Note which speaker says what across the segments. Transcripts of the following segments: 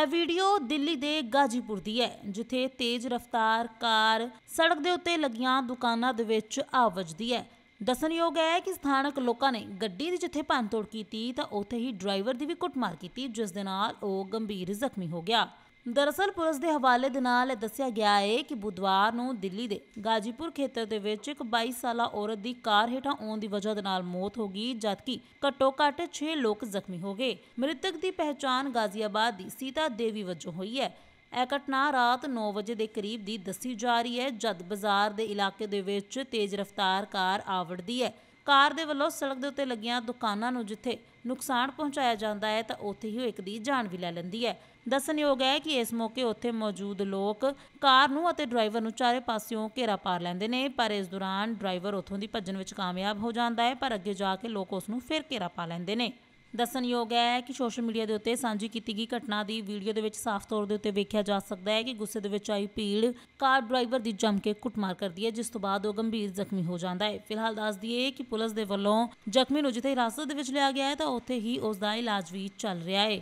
Speaker 1: ਇਹ ਵੀਡੀਓ ਦਿੱਲੀ ਦੇ ਗਾਜੀਪੁਰ ਦੀ ਹੈ ਜਿੱਥੇ ਤੇਜ਼ ਰਫ਼ਤਾਰ ਕਾਰ ਸੜਕ ਦੇ ਉੱਤੇ ਲੱਗੀਆਂ ਦੁਕਾਨਾਂ ਦੇ ਵਿੱਚ ਆਵਜਦੀ ਹੈ ਦੱਸਣਯੋਗ ਹੈ ਕਿ ਸਥਾਨਕ ਲੋਕਾਂ ਨੇ ਗੱਡੀ ਦੀ ਜਿੱਥੇ ਭੰਨਤੋੜ ਕੀਤੀ ਤਾਂ ਉੱਥੇ ਹੀ ਡਰਾਈਵਰ ਦੀ ਵੀ ਕੁੱਟਮਾਰ ਕੀਤੀ ਜਿਸ ਦੇ ਨਾਲ ਉਹ ਗੰਭੀਰ ਜ਼ਖਮੀ ਹੋ ਗਿਆ ਦਰਅਸਲ ਪੁਲਿਸ ਦੇ ਹਵਾਲੇ ਦੇ ਨਾਲ ਦੱਸਿਆ ਗਿਆ ਹੈ ਕਿ ਬੁੱਧਵਾਰ ਨੂੰ ਦਿੱਲੀ ਦੇ ਗਾਜੀਪੁਰ ਖੇਤਰ ਦੇ ਵਿੱਚ ਇੱਕ 22 ਸਾਲਾ ਔਰਤ ਦੀ ਕਾਰ ਹੇਠਾਂ ਆਉਣ ਦੀ ਵਜ੍ਹਾ ਦੇ ਨਾਲ ਮੌਤ ਹੋ ਗਈ ਜਦਕਿ ਘੱਟੋ-ਘੱਟ 6 ਲੋਕ ਜ਼ਖਮੀ ਹੋ ਗਏ ਮ੍ਰਿਤਕ ਦੀ ਪਹਿਚਾਣ ਗਾਜ਼ੀਆਬਾਦ ਦੀ ਸੀਤਾ ਦੇਵੀ ਵਜੋਂ ਹੋਈ ਹੈ ਇਹ ਘਟਨਾ ਰਾਤ 9 ਵਜੇ ਦੇ ਕਰੀਬ ਦੀ ਦੱਸੀ ਜਾ ਰਹੀ ਹੈ ਜਦ ਬਾਜ਼ਾਰ ਦੇ ਇਲਾਕੇ ਦੇ ਵਿੱਚ ਤੇਜ਼ ਰਫ਼ਤਾਰ ਕਾਰ ਆਵੜਦੀ ਹੈ ਕਾਰ ਦੇ ਵੱਲੋਂ ਸੜਕ ਦੇ ਉੱਤੇ ਲੱਗੀਆਂ ਦੁਕਾਨਾਂ ਨੂੰ ਜਿੱਥੇ ਨੁਕਸਾਨ ਪਹੁੰਚਾਇਆ ਜਾਂਦਾ ਹੈ ਤਾਂ ਉੱਥੇ ਹੀ ਉਹ ਇੱਕ ਦੀ ਜਾਨ ਵੀ ਲੈ ਲੈਂਦੀ ਹੈ ਦੱਸਣਯੋਗ ਹੈ ਕਿ ਇਸ ਮੌਕੇ ਉੱਥੇ ਮੌਜੂਦ ਲੋਕ ਕਾਰ ਨੂੰ ਅਤੇ ਡਰਾਈਵਰ ਨੂੰ ਚਾਰੇ ਪਾਸਿਓਂ ਘੇਰਾ ਪਾਰ ਲੈਂਦੇ ਨੇ ਪਰ ਇਸ ਦੌਰਾਨ ਡਰਾਈਵਰ ਉਥੋਂ ਦੀ ਭੱਜਣ ਵਿੱਚ ਕਾਮਯਾਬ ਹੋ ਜਾਂਦਾ ਹੈ ਪਰ ਅੱਗੇ ਜਾ ਕੇ ਲੋਕ ਉਸ ਨੂੰ ਫਿਰ ਘੇਰਾ ਪਾ ਲੈਂਦੇ ਨੇ ਦੱਸਣਯੋਗ ਹੈ ਕਿ ਸੋਸ਼ਲ ਮੀਡੀਆ ਦੇ ਉੱਤੇ ਸਾਂਝੀ ਕੀਤੀ ਗਈ ਘਟਨਾ ਦੀ ਵੀਡੀਓ ਦੇ ਵਿੱਚ ਸਾਫ਼ ਤੌਰ ਦੇ ਉੱਤੇ ਵੇਖਿਆ ਜਾ ਸਕਦਾ ਹੈ ਕਿ ਗੁੱਸੇ ਦੇ ਵਿੱਚ ਆਈ ਭੀੜ ਕਾਰ ਡਰਾਈਵਰ ਦੀ ਜੰਮ ਕੇ ਕੁੱਟਮਾਰ ਕਰਦੀ ਹੈ ਜਿਸ ਤੋਂ ਬਾਅਦ ਉਹ ਗੰਭੀਰ ਜ਼ਖਮੀ ਹੋ ਜਾਂਦਾ ਹੈ ਫਿਲਹਾਲ ਦੱਸ ਦਈਏ ਕਿ ਪੁਲਿਸ ਦੇ ਵੱਲੋਂ ਜ਼ਖਮੀ ਨੂੰ ਜਿੱਥੇ ਹਿਰਾਸਤ ਦੇ ਵਿੱਚ ਲਿਆ ਗਿਆ ਹੈ ਤਾਂ ਉੱਥੇ ਹੀ ਉਸ ਦਾ ਇਲਾਜ ਵੀ ਚੱਲ ਰਿਹਾ ਹੈ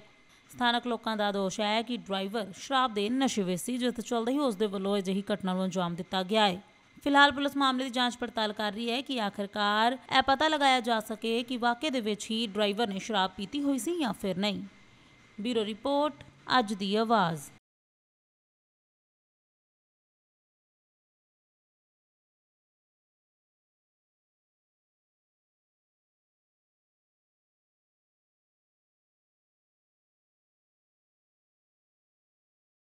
Speaker 1: ਸਥਾਨਕ ਲੋਕਾਂ ਦਾ ਦੋਸ਼ ਹੈ ਕਿ ਡਰਾਈਵਰ ਸ਼ਰਾਬ ਦੇ ਨਸ਼ੇ ਵਿੱਚ ਸੀ ਜਿਸ ਤੋਂ ਚੱਲਦੇ ਹੀ ਉਸ ਦੇ ਵੱਲੋਂ ਅਜਿਹੀ ਘਟਨਾ ਨੂੰ ਅੰਜਾਮ ਦਿੱਤਾ ਗਿਆ ਹੈ ਫਿਲਹਾਲ ਪੁਲਿਸ ਮਾਮਲੇ ਦੀ ਜਾਂਚ ਪੜਤਾਲ ਕਰ ਰਹੀ ਹੈ ਕਿ ਆਖਰਕਾਰ ਇਹ ਪਤਾ ਲਗਾਇਆ ਜਾ ਸਕੇ ਕਿ ਵਾਕਏ ਦੇ ਵਿੱਚ ਹੀ ਡਰਾਈਵਰ ਨੇ ਸ਼ਰਾਬ ਪੀਤੀ ਹੋਈ ਸੀ ਜਾਂ ਫਿਰ ਨਹੀਂ ਬਿਊਰੋ ਰਿਪੋਰਟ ਅੱਜ ਦੀ ਆਵਾਜ਼